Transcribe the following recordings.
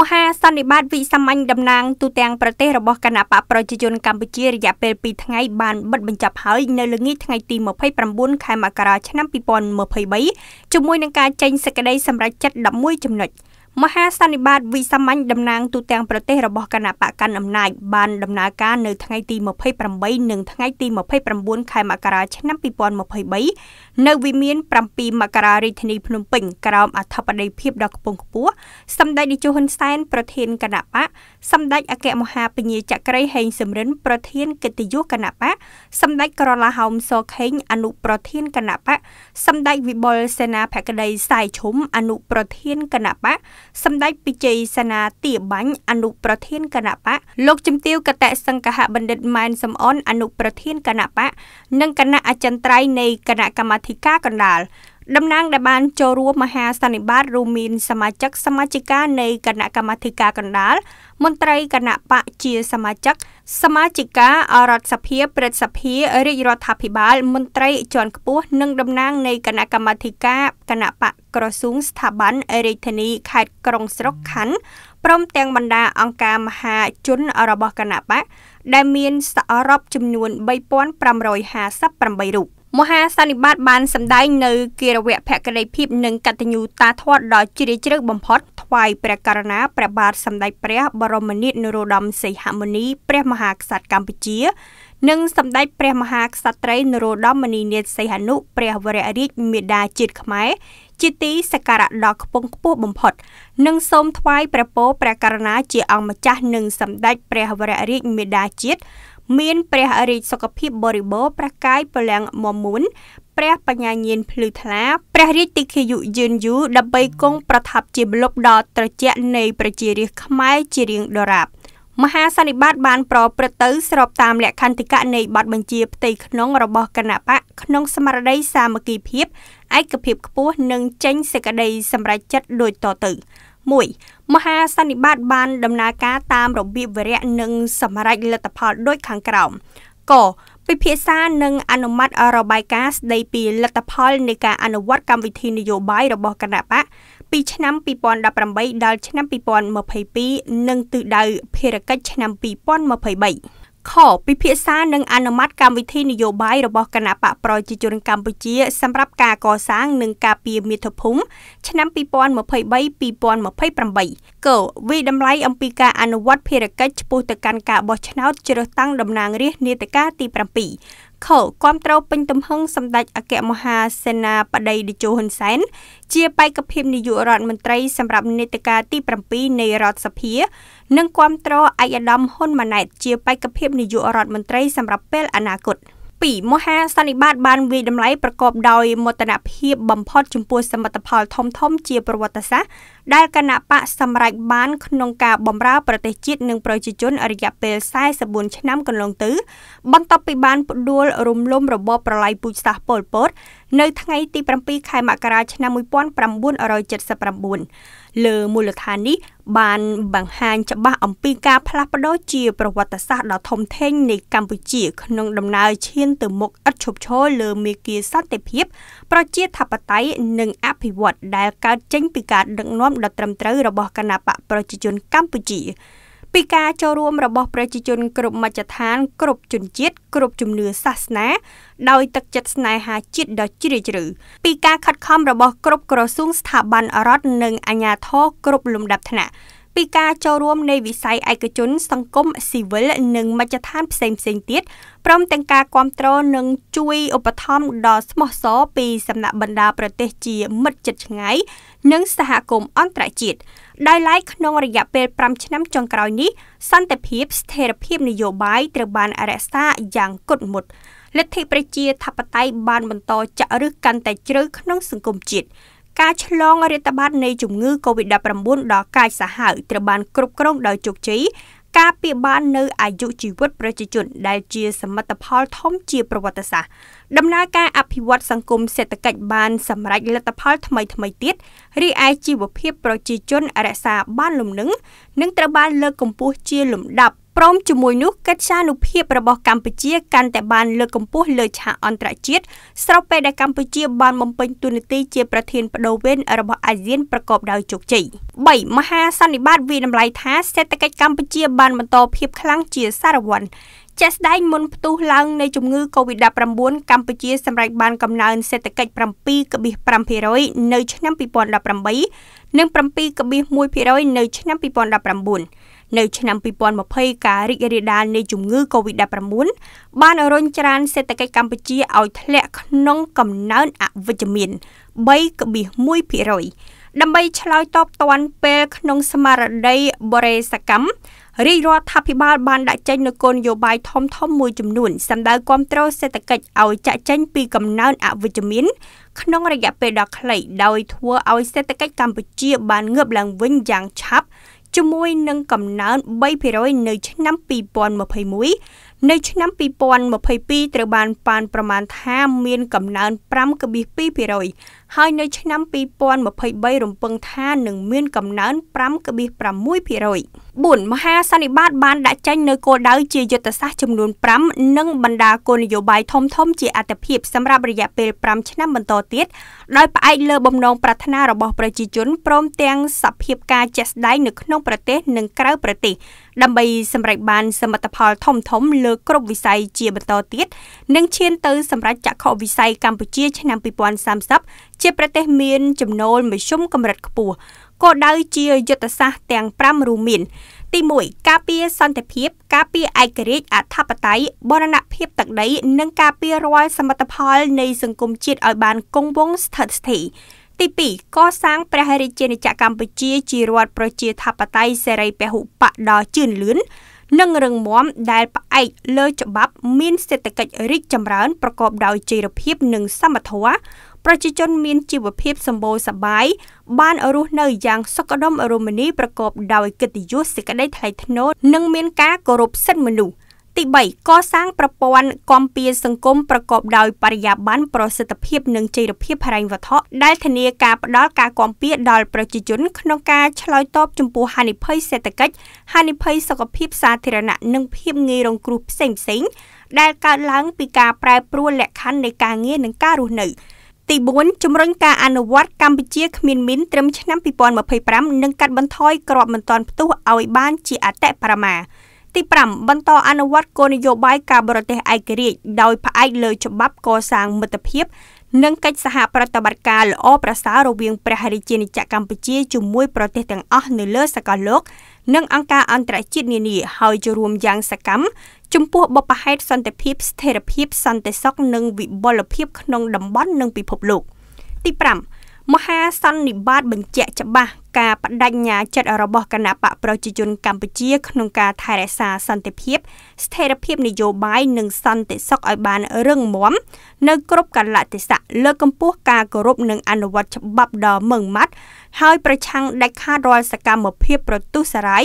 មហាសន្និបាតវិសាមញ្ញតំណាងទូទាំងប្រទេសរបស់គណៈបកប្រជាជនកម្ពុជារយៈពេល2ថ្ងៃបានបិទបញ្ចប់ហើយនៅល្ងាចថ្ងៃទី29ខែមករាឆ្នាំ2023ជាមួយនឹងការចេញសេចក្តីសម្រេចចិត្ត11ចំណុចមហាសន្និបាតវិសាមញ្ញតំណាងទូទាំងប្រទេសរបស់គណៈបកកណ្ដាលអំណាចបានដំណើរការនៅថ្ងៃទី28និងថ្ងៃទី29ខែមករាឆ្នាំ2023នៅវិមាន7មករារាជធានីភ្នំពេញក្រោមអធិបតីភាពដ៏ខ្ពង់ខ្ពស់សម្ដេចនាយកហ៊ុនសែនប្រធានគណៈបកសម្ដេចអគ្គមហាពញាចក្រីហេងសំរិន ប្រធានកិត្តិយសគណៈបកសម្ដេចក្រឡាហោមសខេងអនុប្រធានគណៈបកសម្ដេចវិបុលសេនាភក្តីសាយឈុំអនុប្រធានគណៈបកសម្ដេចពិជ័យសានាទាបាញ់អនុប្រធានគណៈបកលោកជំទាវកតេសង្កហបណ្ឌិតម៉ែនសំអនអនុប្រធានគណៈបកនិងគណៈអចិន្ត្រៃយ៍នៃគណៈកម្មាធិការកណ្ដាលតំណាងដែលបានចូលរួមមហាសន្និបាតរួមមាន សមាជិកសមាជិកានៃគណៈកម្មាធិការកណ្ដាលមន្ត្រីគណៈបកជាសមាជិកសមាជិកាអរដ្ឋសភាព្រឹទ្ធសភារាជរដ្ឋាភិបាល មន្ត្រីជាន់ខ្ពស់និងតំណាងនៃគណៈកម្មាធិការគណៈបកក្រសួងស្ថាប័នរាជធានីខេត្តក្រុងស្រុកខណ្ឌព្រមទាំងបណ្ដាអង្គការមហាជនរបស់គណៈបកដែលមាន សរុបចំនួន3558រូប។មហាសន្និបាតបានសម្ដែងនៅគារវៈភក្តីភាពនិងកតញ្ញូតាធម៌ដ៏ជ្រាលជ្រៅបំផុតថ្វាយព្រះករណាព្រះបាទសម្ដេចព្រះបរមនាថនរោត្តមសីហមុនីព្រះមហាក្សត្រកម្ពុជា និងសម្ដេចព្រះមហាក្សត្រីនរោត្តមមុនីនាថសីហនុព្រះវររាជមេដាជាតិខ្មែរជាទីសក្ការៈដ៏ខ្ពង់ខ្ពស់បំផុត និងសូមថ្វាយព្រះពរព្រះករណាជាអង្គម្ចាស់និងសម្ដេចព្រះវររាជមេដាជាតិមានព្រះរាជសុខភាពបរិបូរព្រះកាយពលាំងមមួនព្រះបញ្ញាញាណភ្លឺថ្លាព្រះរាជតិខិយុយឺនយូរដើម្បីគង់ប្រថាប់ជាម្លប់ដ៏ត្រជាក់នៃប្រជារាស្ត្រខ្មែរជារៀងដរាបមហាសន្និបាតបានប្រព្រឹត្តទៅស្របតាមលក្ខន្តិកៈនៃបទបញ្ជាផ្ទៃក្នុងរបស់គណៈបកក្នុងស្មារតីសាមគ្គីភាពឯកភាពខ្ពស់និងចេញសេចក្តីសម្រេចចិត្តដូចតទៅ។ 1. មហាសន្និបាត បានដំណើរការតាមរបៀបវរៈនិង សម្រេចលទ្ធផលដូចខាងក្រោមកពិភាក្សានិង អនុម័តរបាយការណ៍ស្ដីពីលទ្ធផលនៃការអនុវត្តកម្មវិធីនយោបាយរបស់គណៈបកពីឆ្នាំ2018ដល់ឆ្នាំ2022និងទិសដៅភារកិច្ចឆ្នាំ2023ខពិភាក្សានិងអនុម័តកម្មវិធីនយោបាយរបស់គណៈបកប្រជាជនកម្ពុជា សម្រាប់ការកសាងនិងការពារមាតុភូមិឆ្នាំ2023-2028កវិតម្លៃអំពីការអនុវត្ត ភារកិច្ចឆ្ពោះទៅកាន់ការបោះឆ្នោត ជ្រើសតាំងតំណាងរាស្ត្រនាដកាទី7ខគាំទ្រពេញទំហឹងសម្ដេចអគ្គមហាសេនាបតីតេជោហ៊ុនសែនជាបេក្ខភាពនាយករដ្ឋមន្ត្រីសម្រាប់នេតការទី7នៃរដ្ឋសភានិងគ្រប់គ្រងឯកឧត្តមហ៊ុនម៉ាណែតជាបេក្ខភាពនាយករដ្ឋមន្ត្រីសម្រាប់ពេលអនាគត2មហាសន្និបាត បានវិយតម្លៃប្រកបដោយមោទនភាពបំផុត ចំពោះសមិទ្ធផលធំធំជាប្រវត្តិសាស្ត្រដែលគណៈបកសម្រេចបាន ក្នុងការបម្រើប្រទេសជាតិនិងប្រជាជនរយៈពេល44ឆ្នាំកន្លងទៅបន្ទាប់ពីបានផ្ដួលរំលំរបបប្រល័យពូជសាសន៍ប៉ុលពត នៅថ្ងៃ ទី7ខែមករាឆ្នាំ1979លើមូលដ្ឋាននេះបានបង្ហាញច្បាស់អំពីការផ្លាស់ប្ដូរជាប្រវត្តិសាស្ត្រដ៏ធំធេងនៃកម្ពុជា ក្នុងដំណើរឈានទៅមុខឥតឈប់ឈរលើមេគាសន្តិភាព ប្រជាធិបតេយ្យនិងអភិវឌ្ឍដែលកើតចេញពីការដឹកនាំដ៏ត្រឹមត្រូវរបស់គណបកប្រជាជនកម្ពុជាពីការចូលរួមរបស់ប្រជាជនគ្រប់មជ្ឈដ្ឋាន គ្រប់ជនជាតិគ្រប់ជំនឿសាសនាដោយទឹកចិត្តស្នេហាជាតិដ៏ជ្រាលជ្រៅពីការខិតខំរបស់គ្រប់ក្រសួងស្ថាប័នរដ្ឋនិងអាជ្ញាធរគ្រប់លំដាប់ថ្នាក់ពីការចូលរួមនៃវិស័យឯកជន សង្គមស៊ីវិលនិងមជ្ឈដ្ឋានផ្សេងផ្សេងទៀតព្រមទាំងការគ្រប់គ្រងនិងជួយឧបត្ថម្ភដល់ស្មោះសរពីសំណាក់បណ្ដាប្រទេសជាមិត្តជិតឆ្ងាយនិងសហគមន៍អន្តរជាតិដោយឡែកក្នុងរយៈពេល5ឆ្នាំចុងក្រោយនេះសន្តិភាពស្ថិរភាពនយោបាយត្រូវបានរក្សាយ៉ាងគត់មុតលទ្ធិប្រជាធិបតេយ្យបានបន្តចាក់ឫសកាន់តែជ្រៅក្នុងសង្គមជាតិ។ការឆ្លងរាតត្បាតនៃជំងឺ Covid-19 ដល់កាចសាហាវត្រូវបានគ្រប់គ្រងដោយជោគជ័យការពៀបាននៅអាយុជីវិតប្រជាជនដែលជា សមិទ្ធផលធំជាប្រវត្តិសាស្ត្រដំណើរការអភិវឌ្ឍសង្គមសេដ្ឋកិច្ចបានសម្រេចលទ្ធផលថ្មីថ្មីទៀតរីឯជីវភាពប្រជាជនរក្សាបានលំនឹង និងត្រូវបាន លើកកម្ពស់ជាលំដាប់ព្រមជាមួយនោះកិច្ចសានុភាពរបស់កម្ពុជាកាន់តែបានលើកកម្ពស់លើឆាកអន្តរជាតិស្របពេលដែលកម្ពុជាបានបំពេញតួនាទីជាប្រធានបដូវវេនរបស់អាស៊ានប្រកបដោយជោគជ័យ3មហាសន្និបាតវិតម្លៃថា សេដ្ឋកិច្ចកម្ពុជាបានបន្តភាពខ្លាំងជាសារវ័នជាក់ស្ដែងមុនផ្ទុះឡើងនៃជំងឺ Covid-19 កម្ពុជាសម្រេចបានកំណើនសេដ្ឋកិច្ច7.5%នៅឆ្នាំ2018និង7.1%នៅឆ្នាំ2019នៅឆ្នាំ2020ការរីករាលដាលនៃជំងឺ Covid-19 បានរុញច្រានសេដ្ឋកិច្ចកម្ពុជាឲ្យធ្លាក់ក្នុងកំណើនអវិជ្ជមាន3.1%ដើម្បីឆ្លើយតបទាន់ពេលក្នុងស្មារតីបរិសកម្មរាជរដ្ឋាភិបាលបានដាក់ចេញនូវគោលនយោបាយធំធំមួយចំនួនសម្ដៅគ្រប់គ្រងសេដ្ឋកិច្ចឲ្យចាក់ចេញពីកំណើនអវិជ្ជមានក្នុងរយៈពេលដ៏ខ្លី ដោយធ្វើឲ្យសេដ្ឋកិច្ចកម្ពុជាបានងើបឡើងវិញយ៉ាងឆាប់ជាមួយនឹងកំណើន3%នៅឆ្នាំ2021នៅឆ្នាំ2022ត្រូវបានប៉ាន ប្រមាណថាមានកំណើន5.2%ហើយនៅឆ្នាំ2023រំពឹងថានឹងមានកំណើន5.6% 4មហាសន្និបាតបាន ដាក់ចេញនៅគោលដៅជាយុទ្ធសាស្ត្រចំនួន5និងបណ្ដាគោលនយោបាយធំធំជាអត្តភាពសម្រាប់រយៈពេល5ឆ្នាំបន្តទៀតដោយផ្អែកលើបំណងប្រាថ្នារបស់ប្រជាជនព្រមទាំងសភាពការជាក់ស្ដែងនៅក្នុងប្រទេស និងក្រៅប្រទេសដើម្បីសម្រេចបានសមិទ្ធផលធំធំ លើ គ្រប់វិស័យជាបន្តទៀតនិងឈានទៅសម្រាប់ចក្ខុវិស័យកម្ពុជាឆ្នាំ2030ជាប្រទេសមានចំណូលមធ្យមកម្រិតខ្ពស់គោលដៅជាយុទ្ធសាស្ត្រទាំង5រួមមានទី1ការពារសន្តិភាព ការពារឯករាជ្យអធិបតេយ្យបរណភាពទឹកដី និងការពាររាល់សមិទ្ធផល នៃ សង្គមជាតិឲ្យបានគង់វង្សស្ថិតស្ថេរទី2កសាងព្រះរាជាណាចក្រកម្ពុជាជារដ្ឋប្រជាធិបតេយ្យសេរីពហុបកដ៏ជឿនលឿននិងរឹងមាំដែលផ្អែកលើច្បាប់ មាន សេដ្ឋកិច្ចរីកចម្រើនប្រកបដោយចីរភាពនិង សមធម៌ប្រជាជនមានជីវភាពសម្បូរសប្បាយបានរស់នៅយ៉ាងសុខដុមរមនាប្រកបដោយកិត្តិយសសេចក្តីថ្លៃថ្នូរនិងមានការគោរពសិទ្ធិមនុស្សទី3កសាងប្រព័ន្ធគាំពារសង្គមប្រកបដោយបរិយាបន្នប្រសិទ្ធភាពនិងចីរភាពហិរញ្ញវត្ថុដែលធានាការផ្ដល់ការគាំពារដល់ប្រជាជនក្នុងការឆ្លើយតបចំពោះហានិភ័យសេដ្ឋកិច្ចហានិភ័យសុខភាពសាធារណៈនិងភាពងាយរងគ្រោះផ្សេងៗដែលកើតឡើងពីការប្រែប្រួលលក្ខខណ្ឌនៃការងារនិងការរស់នៅ។ទី4ជំរុញការអនុវត្តកម្ពុជាគ្មានមីនត្រឹមឆ្នាំ2025និងកាត់បន្ថយក្របមិនទាន់ផ្ទុះឲ្យបានជាអតិបរមាទី5បន្តអនុវត្តគោលនយោបាយការបរទេសឯករាជ្យដោយផ្អែកលើច្បាប់កសាងមិត្តភាព និងកិច្ចសហប្រតិបត្តិការល្អប្រសើររវាងព្រះរាជាណាចក្រកម្ពុជាជាមួយប្រទេសទាំងអស់នៅលើសកលលោកនិងអង្គការអន្តរជាតិនានាហើយចូលរួមយ៉ាងសកម្មចំពោះបបផហេតសន្តិភាពស្ថិរភាពសន្តិសុខនិងវិបុលភាពក្នុងតំបន់និងពិភពលោក ទី5មហាសន្និបាតបញ្ជាក់ច្បាស់ការបដិញ្ញាចិត្តរបស់គណៈបកប្រជាជនកម្ពុជា ក្នុងការថែរក្សាសន្តិភាព ស្ថិរភាពនយោបាយនិងសន្តិសុខឲ្យបានរឹងមាំនៅគ្រប់កលៈទេសៈលើកកម្ពស់ការគោរពនិងអនុវត្តច្បាប់ដ៏ម៉ឺងម៉ាត់ហើយប្រឆាំងដាច់ខាតរាល់សកម្មភាពប្រទុស្សរាយ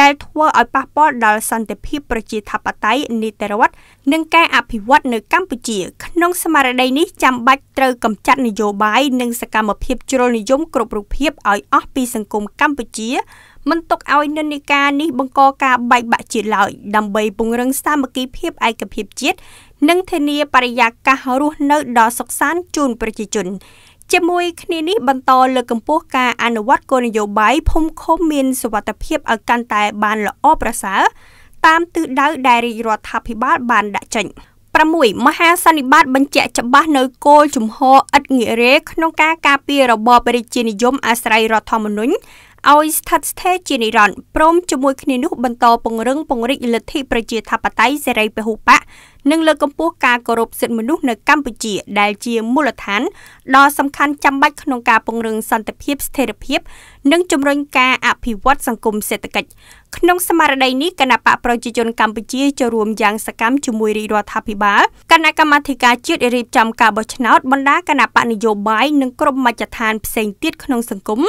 ដែលធ្វើឲ្យប៉ះពាល់ដល់សន្តិភាពប្រជាធិបតេយ្យនីតិរដ្ឋនិងការអភិវឌ្ឍនៅកម្ពុជា ក្នុងស្មារតីនេះចាំបាច់ត្រូវកម្ចាត់នយោបាយនិងសកម្មភាពជ្រុលនិយមគ្រប់រូបភាពឲ្យអស់ពីសង្គមកម្ពុជា មិនទុកឲ្យនិន្នាការនេះបង្កការបែកបាក់ជាតិឡើយដើម្បីពង្រឹងសាមគ្គីភាពឯកភាពជាតិនិងធានាបរិយាកាសរស់នៅដ៏សុខសាន្តជូនប្រជាជនជាមួយគ្នានេះបន្តលើកកម្ពស់ការអនុវត្តគោលនយោបាយភូមិឃុំមានសុវត្ថិភាពឲ្យកាន់តែបានល្អប្រសើរតាមទិសដៅដែលរាជរដ្ឋាភិបាលបានដាក់ចេញ។6មហាសន្និបាត បញ្ជាក់ច្បាស់នៅគោលជំហរឥតងាករេក្នុងការការពាររបបរាជានិយម អាស្រ័យរដ្ឋធម្មនុញ្ញឲ្យស្ថិតស្ថេរជានិរន្តរ៍ព្រមជាមួយគ្នានោះបន្តពង្រឹងពង្រីកលទ្ធិប្រជាធិបតេយ្យសេរីពហុបកនិងលើកកម្ពស់ការគោរពសិទ្ធិមនុស្សនៅកម្ពុជា ដែលជាមូលដ្ឋានដ៏សំខាន់ចាំបាច់ក្នុងការពង្រឹងសន្តិភាពស្ថិរភាពនិងជំរុញការអភិវឌ្ឍសង្គមសេដ្ឋកិច្ចក្នុងស្មារតីនេះគណៈបកប្រជាជនកម្ពុជាចូលរួមយ៉ាងសកម្មជាមួយរាជរដ្ឋាភិបាលគណៈកម្មាធិការជាតិរៀបចំការបោះឆ្នោតបណ្ដាគណៈបកនយោបាយនិងក្រុមមជ្ឈដ្ឋានផ្សេងទៀតក្នុងសង្គម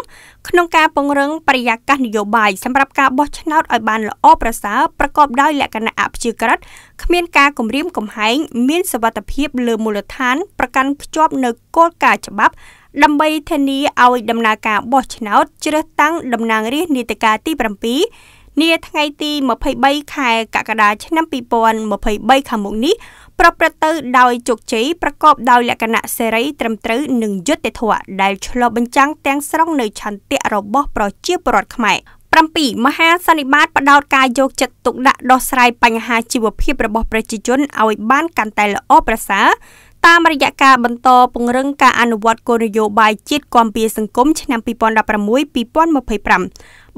ក្នុងការពង្រឹងបរិយាកាសនយោបាយសម្រាប់ការបោះឆ្នោតឲ្យបានល្អប្រសើរប្រកបដោយលក្ខណៈអព្យាក្រឹតគ្មានការគំរាមមកំហែងមានសវត្ថភាព លើមូលដ្ឋានប្រកាន់ភ្ជាប់នៅគោលការណ៍ច្បាប់ ដើម្បីធានាឲ្យដំណើរការបោះឆ្នោត ជ្រើសតាំងតំណាងរាស្ត្រនីតិកាលទី7នាថ្ងៃ ទី23ខែកក្កដាឆ្នាំ2023ខាងមុខនេះប្រព្រឹត្តទៅដោយជោគជ័យប្រកបដោយលក្ខណៈសេរីត្រឹមត្រូវនិងយុត្តិធម៌ដែលឆ្លុះបញ្ចាំងទាំងស្រុង នៅឆន្ទៈរបស់ប្រជាពលរដ្ឋខ្មែរ7មហាសន្និបាតផ្ដោត ការយកចិត្តទុកដាក់ដោះស្រាយបញ្ហាជីវភាពរបស់ប្រជាជនឲ្យបានកាន់តែល្អប្រសើរតាមរយៈការបន្តពង្រឹងការអនុវត្តគោលនយោបាយជាតិគាំពារសង្គមឆ្នាំ2016-2025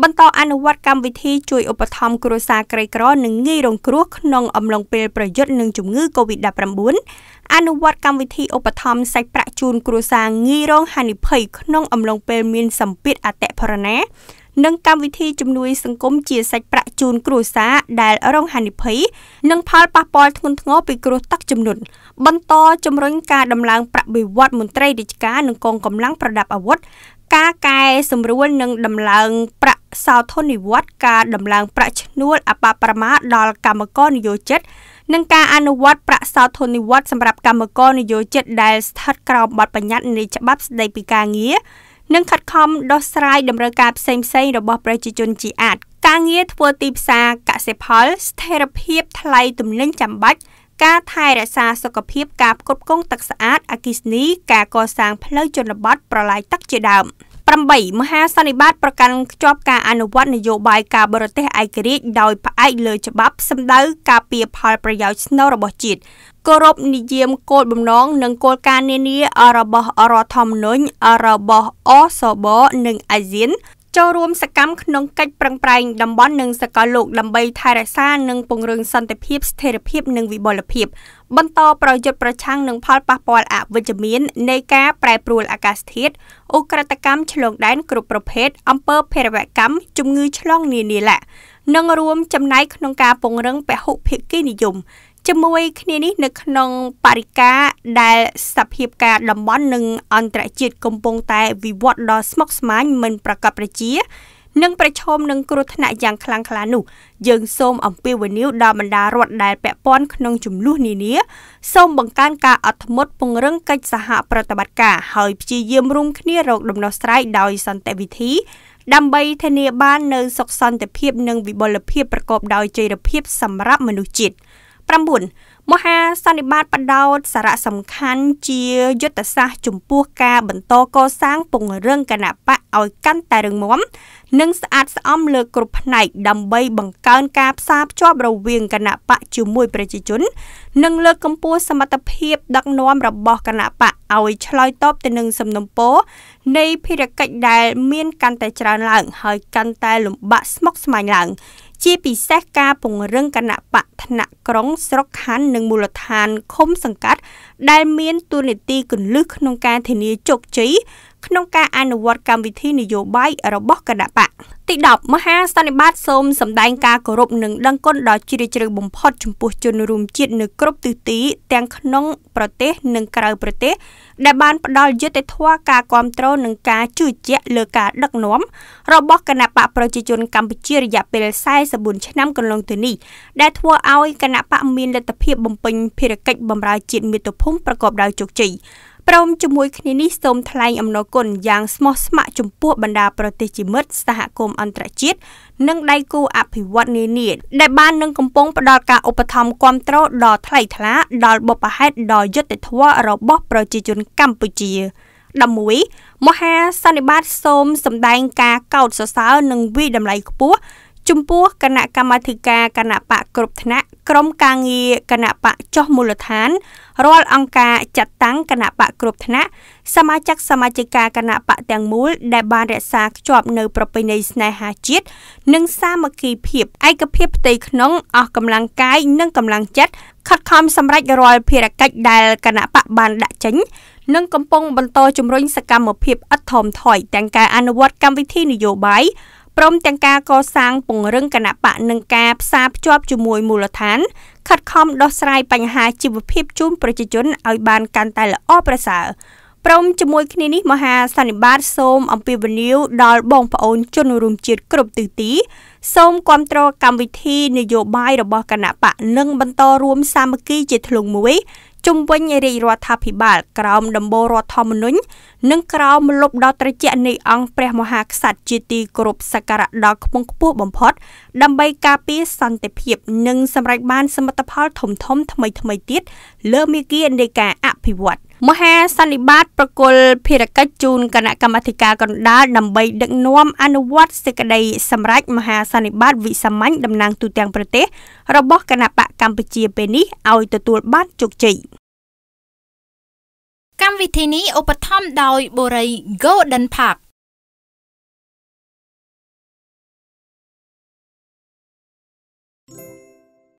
បន្តអនុវត្តកម្មវិធីជួយឧបត្ថម្ភគ្រួសារក្រីក្រនិងងាយរងគ្រោះក្នុងអំឡុងពេលប្រយុទ្ធនឹងជំងឺ Covid-19 អនុវត្តកម្មវិធីឧបត្ថម្ភសាច់ប្រាក់ជូនគ្រួសារងាយរងហានិភ័យក្នុងអំឡុងពេលមានសម្ពាធអតិផរណានិងកម្មវិធីជំនួយសង្គមជាសាច់ប្រាក់ជូនគ្រួសារដែលរងហានិភ័យនិងផលប៉ះពាល់ធ្ងន់ធ្ងរពីគ្រោះទឹកជំនន់បន្តជំរុញការដំឡើងប្រាក់បៀវត្សមន្ត្រីរាជការនិងកងកម្លាំងប្រដាប់អាវុធការកែសម្រួលនិងដំឡើងប្រាក់សោធននិវត្តការដំឡើងប្រាក់ឈ្នួលអបប្រមាដល់កម្មករនិយោជិតនិងការអនុវត្តប្រាក់សោធននិវត្តសម្រាប់កម្មករនិយោជិតដែលស្ថិតក្រោមបទបញ្ញត្តិនៃច្បាប់ស្តីពីការងារនិងខិតខំដោះស្រាយតម្រូវការផ្សេងៗរបស់ ប្រជាជនជាអាចការងារធ្វើទីផ្សារកសិផលស្ថិរភាព ថ្លៃទំនិញចាំបាច់ការថែរក្សាសុខភាពការផ្គត់ផ្គង់ទឹកស្អាតអគិសនី ការកសាងផ្លូវជនបទប្រឡាយទឹកជាដើម។8មហាសន្និបាតប្រកាន់ខ្ជាប់ការអនុវត្តនយោបាយការបរទេសឯករាជ្យដោយផ្អែកលើច្បាប់សម្ដៅ ការពារផលប្រយោជន៍ស្នូលរបស់ជាតិគោរពនិយមគោលបំណងនិងគោលការណ៍នានារបស់រដ្ឋធម្មនុញ្ញរបស់អសបនិងអាស៊ានចូលរួមសកម្មក្នុងកិច្ចប្រឹងប្រែងតំបន់និងសកលលោកដើម្បីថែរក្សានិងពង្រឹងសន្តិភាពស្ថិរភាព និងវិបលភាព បន្តប្រយុទ្ធប្រឆាំងនឹងផលប៉ះពាល់អវិជ្ជមាននៃការប្រែប្រួលអាកាសធាតុអូក្រិតកម្មឆ្លងដែនគ្រប់ប្រភេទអំពើភេរវកម្មជំងឺឆ្លងនានានិងរួមចំណែកក្នុងការពង្រឹងពហុភាគីនិយមជាមួយគ្នានេះនៅក្នុងបរិការដែលសភាពការតំបន់ និងអន្តរជាតិកំពុងតែវិវត្តដល់ស្មុគស្មាញ មិនប្រកបប្រជា និងប្រឈមនឹងគ្រោះថ្នាក់យ៉ាងខ្លាំងក្លានោះយើងសូមអំពាវនាវដល់បណ្ដារដ្ឋដែលពាក់ព័ន្ធក្នុងចំនួននានាសូមបង្កើនការអត់ធ្មត់ពង្រឹងកិច្ចសហប្រតិបត្តិការហើយព្យាយាមរួមគ្នារកដំណោះស្រាយដោយសន្តិវិធីដើម្បីធានាបាននូវសុខសន្តិភាព និង វិបុលភាពប្រកបដោយចីរភាពសម្រាប់មនុស្សជាតិ។9មហាសន្និបាតបដោត សារៈសំខាន់ជាយុទ្ធសាស្ត្រចំពោះការបន្តកសាងពង្រឹងគណៈបកឲ្យកាន់តែរឹងមាំនិងស្អាតស្អំលើគ្រប់ផ្នែកដើម្បីបង្កើនការផ្សារភ្ជាប់រវាងគណៈបកជាមួយប្រជាជន និងលើកកម្ពស់សមត្ថភាព ដឹកនាំរបស់គណៈបកឲ្យឆ្លើយតបទៅនឹងសំណុំពរនៃភារកិច្ចដែលមានកាន់តែច្រើនឡើងហើយកាន់តែលំបាកស្មុគស្មាញឡើងជាពិសេសការពង្រឹងគណៈបកថ្នាក់ក្រុងស្រុកខណ្ឌនិងមូលដ្ឋានឃុំសង្កាត់ ដែលមានទួនាទីគន្លឹះក្នុងការធានាជោគជ័យក្នុងការអនុវត្តកម្មវិធីនយោបាយរបស់គណៈបកទី10មហាសន្និបាតសូមសម្ដែងការគោរពនិងដឹងគុណដល់ជ្រាលជ្រៅបំផុតចំពោះជនរួមជាតិនៅគ្រប់ទិសទី ទាំងក្នុងប្រទេសនិងក្រៅ ប្រទេស ដែលបានផ្ដល់យុត្តិធម៌ការគ្រប់គ្រងនិងការជឿជាក់លើការដឹកនាំ របស់គណៈបកប្រជាជនកម្ពុជារយៈពេល44ឆ្នាំកន្លងទៅនេះដែលធ្វើឲ្យគណៈបកមានលទ្ធភាពបំពេញភារកិច្ចបម្រើជាតិមាតុភូមិប្រកបដោយជោគជ័យព្រមជាមួយគ្នានេះសូមថ្លែងអំណរគុណយ៉ាងស្មោះស្ម័គ្រចំពោះបណ្ដាប្រទេសជាមិត្តសហគមន៍អន្តរជាតិនិងដៃគូអភិវឌ្ឍនានាដែលបាននឹងកំពុងផ្ដល់ការឧបត្ថម្ភគ្រប់គ្រងដល់ថ្លៃថ្លា ដល់បុព្វហេតុដល់យុត្តិធម៌របស់ ប្រជាជន កម្ពុជា11មហាសន្និបាតសូមសម្ដែងការកោតសរសើរនិងវិតម្លៃខ្ពស់ចំពោះគណៈកម្មាធិការគណៈបកគ្រប់ថ្នាក់ក្រមការងារគណៈបកចុះមូលដ្ឋានរាល់អង្គការចាត់តាំងគណៈបកគ្រប់ថ្នាក់សមាជិកសមាជិកាគណៈបកទាំងមូលដែលបានរក្សាខ្ជាប់នៅប្រពៃណីស្នេហាជាតិនិងសាមគ្គីភាពឯកភាពផ្ទៃក្នុង អស់កម្លាំងកាយនិងកម្លាំងចិត្តខិតខំសម្រេចរាល់ភារកិច្ចដែលគណៈបកបានដាក់ចេញ និងកំពុងបន្តជំរុញសកម្មភាពឥតថមថយទាំងការអនុវត្តកម្មវិធីនយោបាយព្រមទាំងការកសាងពង្រឹងគណៈបកនិងការផ្សារភ្ជាប់ជាមួយមូលដ្ឋានខិតខំដោះស្រាយបញ្ហាជីវភាពជូនប្រជាជនឲ្យបានកាន់តែល្អប្រសើរព្រមជាមួយគ្នានេះមហាសន្និបាតសូមអំពាវនាវដល់បងប្អូនជនរួមជាតិគ្រប់ទិសទីសូមគ្រប់គ្រងកម្មវិធីនយោបាយរបស់គណៈបកនិងបន្តរួមសាមគ្គីជាធ្លុងមួយជំវិញរាជរដ្ឋាភិបាលក្រោមដំបូលរដ្ឋធម្មនុញ្ញនិងក្រោមលុបដល់ត្រជានៃអង្គព្រះមហាក្សត្រជាទីគោរពសក្ការៈដល់ខ្ពង់ខ្ពស់បំផុត ដើម្បីការពារសន្តិភាពនិងសម្រេចបានសមិទ្ធផលធំៗថ្មីៗទៀតលើមេគានៃការអភិវឌ្ឍមហាសន្និបាត ប្រគល់ភារកិច្ចជូនគណៈកម្មាធិការកណ្ដាលដើម្បីដឹកនាំអនុវត្តសេចក្តីសម្រេចមហាសន្និបាតវិសាមញ្ញតំណាងទូតទាំងប្រទេស របស់គណៈបកកម្ពុជាពេលនេះឲ្យទទួលបានជោគជ័យកម្មវិធីនេះឧបត្ថម្ភដោយបូរី Golden Park